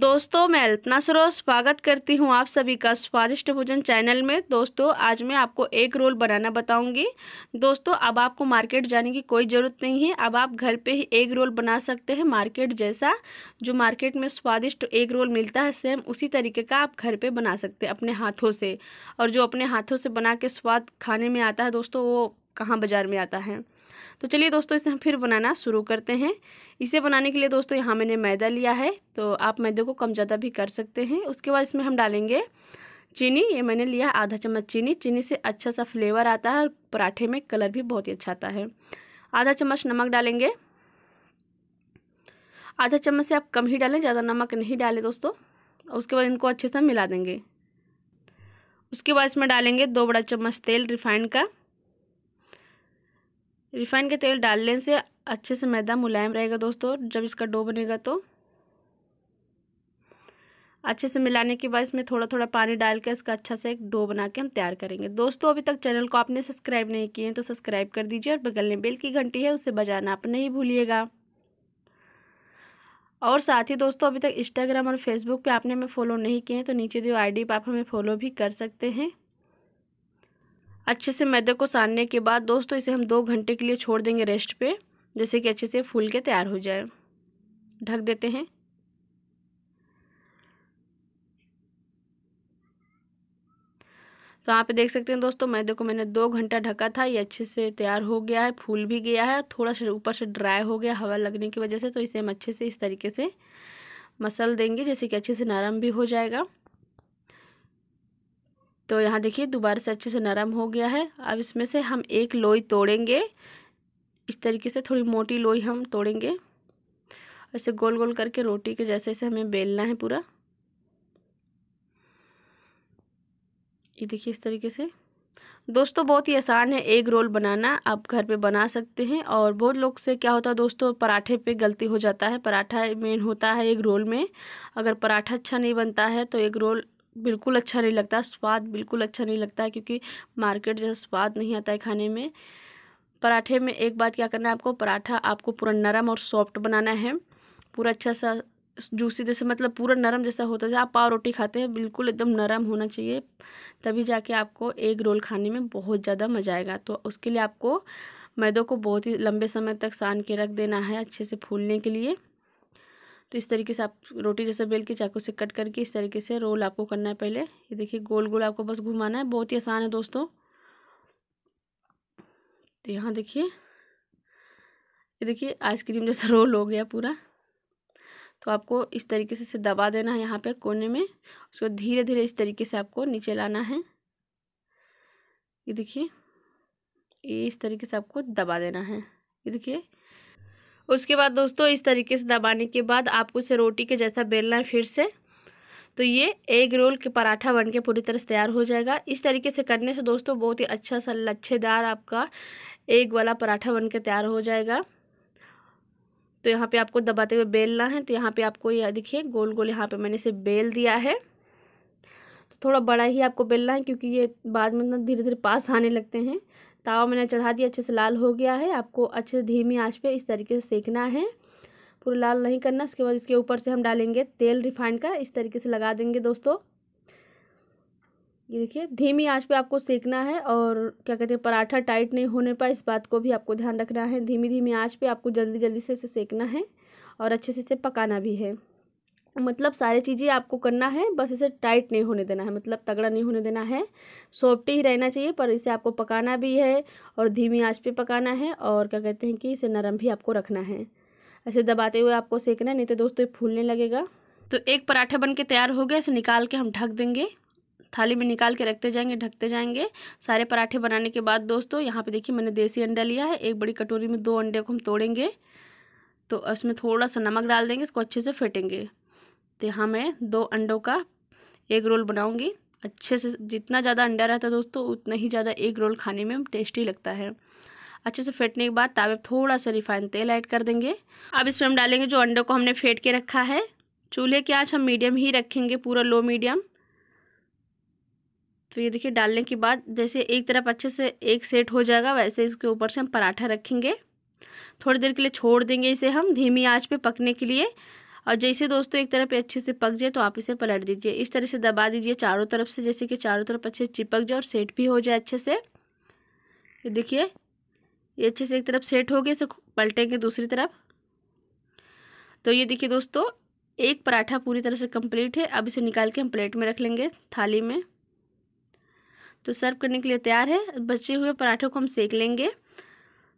दोस्तों मैं अल्पना सरो स्वागत करती हूँ आप सभी का स्वादिष्ट भोजन चैनल में दोस्तों आज मैं आपको एक रोल बनाना बताऊंगी दोस्तों अब आपको मार्केट जाने की कोई ज़रूरत नहीं है अब आप घर पे ही एक रोल बना सकते हैं मार्केट जैसा जो मार्केट में स्वादिष्ट एक रोल मिलता है सेम उसी तरीके का आप घर पर बना सकते हैं अपने हाथों से और जो अपने हाथों से बना के स्वाद खाने में आता है दोस्तों वो कहाँ बाज़ार में आता है तो चलिए दोस्तों इसे हम फिर बनाना शुरू करते हैं इसे बनाने के लिए दोस्तों यहाँ मैंने मैदा लिया है तो आप मैदे को कम ज़्यादा भी कर सकते हैं उसके बाद इसमें हम डालेंगे चीनी ये मैंने लिया आधा चम्मच चीनी चीनी से अच्छा सा फ्लेवर आता है और पराठे में कलर भी बहुत ही अच्छा आता है आधा चम्मच नमक डालेंगे आधा चम्मच से आप कम ही डालें ज़्यादा नमक नहीं डालें दोस्तों उसके बाद इनको अच्छे से मिला देंगे उसके बाद इसमें डालेंगे दो बड़ा चम्मच तेल रिफाइंड का रिफाइन का तेल डालने से अच्छे से मैदा मुलायम रहेगा दोस्तों जब इसका डो बनेगा तो अच्छे से मिलाने के बाद इसमें थोड़ा थोड़ा पानी डाल कर इसका अच्छा से एक डो बना के हम तैयार करेंगे दोस्तों अभी तक चैनल को आपने सब्सक्राइब नहीं किए हैं तो सब्सक्राइब कर दीजिए और बगल में बेल की घंटी है उसे बजाना आप नहीं भूलिएगा और साथ ही दोस्तों अभी तक इंस्टाग्राम और फेसबुक पे आपने हमें फॉलो नहीं किए हैं तो नीचे दिए आई पर आप हमें फॉलो भी कर सकते हैं अच्छे से मैदे को सानने के बाद दोस्तों इसे हम दो घंटे के लिए छोड़ देंगे रेस्ट पे जैसे कि अच्छे से फूल के तैयार हो जाए ढक देते हैं तो यहाँ पे देख सकते हैं दोस्तों मैदे को मैंने दो घंटा ढका था ये अच्छे से तैयार हो गया है फूल भी गया है थोड़ा सा ऊपर से ड्राई हो गया हवा लगने की वजह से तो इसे हम अच्छे से इस तरीके से मसल देंगे जैसे कि अच्छे से नरम भी हो जाएगा तो यहाँ देखिए दोबारा से अच्छे से नरम हो गया है अब इसमें से हम एक लोई तोड़ेंगे इस तरीके से थोड़ी मोटी लोई हम तोड़ेंगे ऐसे गोल गोल करके रोटी के जैसे इसे हमें बेलना है पूरा ये देखिए इस तरीके से दोस्तों बहुत ही आसान है एग रोल बनाना आप घर पे बना सकते हैं और बहुत लोग से क्या होता है दोस्तों पराठे पे गलती हो जाता है पराठा मेन होता है एग रोल में अगर पराठा अच्छा नहीं बनता है तो एग रोल बिल्कुल अच्छा नहीं लगता स्वाद बिल्कुल अच्छा नहीं लगता है क्योंकि मार्केट जैसा स्वाद नहीं आता है खाने में पराठे में एक बात क्या करना है आपको पराठा आपको पूरा नरम और सॉफ्ट बनाना है पूरा अच्छा सा जूसी जैसे मतलब पूरा नरम जैसा होता है आप पाव रोटी खाते हैं बिल्कुल एकदम नरम होना चाहिए तभी जाके आपको एग रोल खाने में बहुत ज़्यादा मज़ा आएगा तो उसके लिए आपको मैदों को बहुत ही लंबे समय तक सान के रख देना है अच्छे से फूलने के लिए तो इस तरीके से आप रोटी जैसे बेल के चाकू से कट करके इस तरीके से रोल आपको करना है पहले ये देखिए गोल गोल आपको बस घुमाना है बहुत ही आसान है दोस्तों तो यहाँ देखिए ये देखिए आइसक्रीम जैसा रोल हो गया पूरा तो आपको इस तरीके से दबा देना है यहाँ पे कोने में उसको धीरे धीरे इस तरीके से आपको नीचे लाना है ये देखिए ये इस तरीके से आपको दबा देना है ये देखिए उसके बाद दोस्तों इस तरीके से दबाने के बाद आपको इसे रोटी के जैसा बेलना है फिर से तो ये एग रोल के पराठा बनके पूरी तरह से तैयार हो जाएगा इस तरीके से करने से दोस्तों बहुत ही अच्छा सा लच्छेदार आपका एग वाला पराठा बनके तैयार हो जाएगा तो यहाँ पे आपको दबाते हुए बेलना है तो यहाँ पे आपको यह देखिए गोल गोल यहाँ पे मैंने इसे बेल दिया है तो थोड़ा बड़ा ही आपको बेलना है क्योंकि ये बाद में ना धीरे धीरे पास आने लगते हैं तावा मैंने चढ़ा दिया अच्छे से लाल हो गया है आपको अच्छे से धीमी आँच पर इस तरीके से सेकना है पूरा लाल नहीं करना उसके बाद इसके ऊपर से हम डालेंगे तेल रिफाइंड का इस तरीके से लगा देंगे दोस्तों ये देखिए धीमी आंच पे आपको सेकना है और क्या कहते हैं पराठा टाइट नहीं होने पर इस बात को भी आपको ध्यान रखना है धीमी धीमी आंच पे आपको जल्दी जल्दी से इसे सेकना है और अच्छे से इसे पकाना भी है मतलब सारी चीज़ें आपको करना है बस इसे टाइट नहीं होने देना है मतलब तगड़ा नहीं होने देना है सॉफ्ट ही रहना चाहिए पर इसे आपको पकाना भी है और धीमी आंच पे पकाना है और क्या कहते हैं कि इसे नरम भी आपको रखना है ऐसे दबाते हुए आपको सेकना है नहीं तो दोस्तों फूलने लगेगा तो एक पराठा बन के तैयार हो गया इसे निकाल के हम ढक देंगे थाली में निकाल के रखते जाएंगे ढकते जाएंगे सारे पराठे बनाने के बाद दोस्तों यहाँ पे देखिए मैंने देसी अंडा लिया है एक बड़ी कटोरी में दो अंडे को हम तोड़ेंगे तो इसमें थोड़ा सा नमक डाल देंगे इसको अच्छे से फेंटेंगे तो यहाँ मैं दो अंडों का एग रोल बनाऊँगी अच्छे से जितना ज़्यादा अंडा रहता है दोस्तों उतना ही ज़्यादा एग रोल खाने में टेस्टी लगता है अच्छे से फेंटने के बाद तावे थोड़ा सा रिफाइन तेल ऐड कर देंगे अब इसमें हम डालेंगे जो अंडों को हमने फेंट के रखा है चूल्हे की आँच हम मीडियम ही रखेंगे पूरा लो मीडियम तो ये देखिए डालने के बाद जैसे एक तरफ अच्छे से एक सेट हो जाएगा वैसे इसके ऊपर से हम पराठा रखेंगे थोड़ी देर के लिए छोड़ देंगे इसे हम धीमी आंच पे पकने के लिए और जैसे दोस्तों एक तरफ अच्छे से पक जाए तो आप इसे पलट दीजिए इस तरह से दबा दीजिए चारों तरफ से जैसे कि चारों तरफ अच्छे से चिपक जाए और सेट भी हो जाए अच्छे से देखिए ये अच्छे से एक तरफ सेट हो गया इसे पलटेंगे दूसरी तरफ तो ये देखिए दोस्तों एक पराठा पूरी तरह से कंप्लीट है अब इसे निकाल के हम प्लेट में रख लेंगे थाली में तो सर्व करने के लिए तैयार है बचे हुए पराठों को हम सेक लेंगे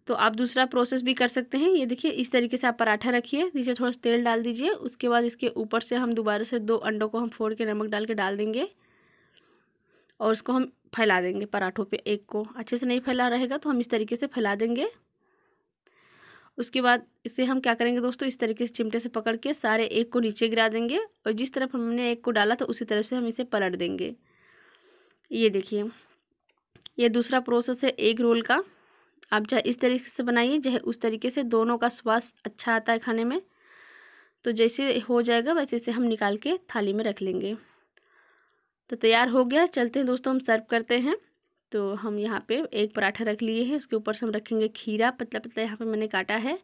तो आप दूसरा प्रोसेस भी कर सकते हैं ये देखिए इस तरीके से आप पराठा रखिए नीचे थोड़ा सा तेल डाल दीजिए उसके बाद इसके ऊपर से हम दोबारा से दो अंडों को हम फोड़ के नमक डाल के डाल देंगे और उसको हम फैला देंगे पराठों पे एक को अच्छे से नहीं फैला रहेगा तो हम इस तरीके से फैला देंगे उसके बाद इसे हम क्या करेंगे दोस्तों इस तरीके से चिमटे से पकड़ के सारे एक को नीचे गिरा देंगे और जिस तरफ हमने एक को डाला था उसी तरफ से हम इसे पलट देंगे ये देखिए ये दूसरा प्रोसेस है एग रोल का आप चाहे इस तरीके से बनाइए चाहे उस तरीके से दोनों का स्वाद अच्छा आता है खाने में तो जैसे हो जाएगा वैसे इसे हम निकाल के थाली में रख लेंगे तो तैयार हो गया चलते हैं दोस्तों हम सर्व करते हैं तो हम यहाँ पे एक पराठा रख लिए हैं उसके ऊपर से हम रखेंगे खीरा पतला पतला यहाँ पे मैंने काटा है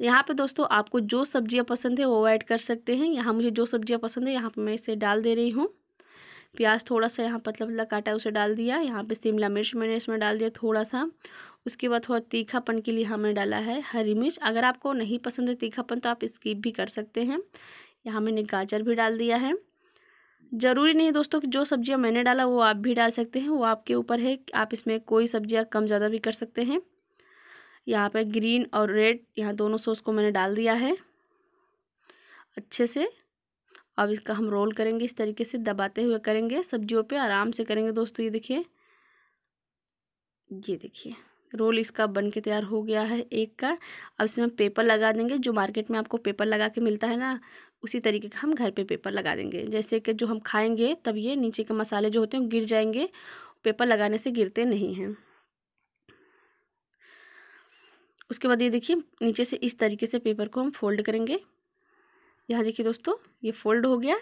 यहाँ पे दोस्तों आपको जो सब्जियाँ पसंद है वो ऐड कर सकते हैं यहाँ मुझे जो सब्जियाँ पसंद है यहाँ पे मैं इसे डाल दे रही हूँ प्याज थोड़ा सा यहाँ पतला पतला काटा है उसे डाल दिया यहाँ पे शिमला मिर्च मैंने इसमें डाल दिया थोड़ा सा उसके बाद थोड़ा तीखापन के लिए हमने डाला है हरी मिर्च अगर आपको नहीं पसंद है तीखापन तो आप स्किप भी कर सकते हैं यहाँ मैंने गाजर भी डाल दिया है ज़रूरी नहीं दोस्तों कि जो सब्जियाँ मैंने डाला वो आप भी डाल सकते हैं वो आपके ऊपर है आप इसमें कोई सब्जियाँ कम ज़्यादा भी कर सकते हैं यहाँ पर ग्रीन और रेड यहाँ दोनों सॉस को मैंने डाल दिया है अच्छे से अब इसका हम रोल करेंगे इस तरीके से दबाते हुए करेंगे सब्जियों पे आराम से करेंगे दोस्तों ये देखिए ये देखिए रोल इसका बन के तैयार हो गया है एक का अब इसमें पेपर लगा देंगे जो मार्केट में आपको पेपर लगा के मिलता है ना उसी तरीके का हम घर पे पेपर लगा देंगे जैसे कि जो हम खाएंगे तब ये नीचे के मसाले जो होते हैं गिर जाएंगे पेपर लगाने से गिरते नहीं हैं उसके बाद ये देखिए नीचे से इस तरीके से पेपर को हम फोल्ड करेंगे यहाँ देखिए दोस्तों ये फोल्ड हो गया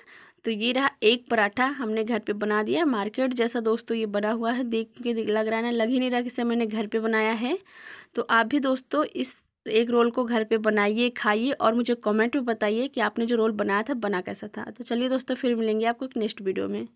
तो ये रहा एक पराठा हमने घर पे बना दिया मार्केट जैसा दोस्तों ये बना हुआ है देख के लग रहा है ना लग ही नहीं रहा कि मैंने घर पे बनाया है तो आप भी दोस्तों इस एक रोल को घर पे बनाइए खाइए और मुझे कमेंट में बताइए कि आपने जो रोल बनाया था बना कैसा था तो चलिए दोस्तों फिर मिलेंगे आपको एक नेक्स्ट वीडियो में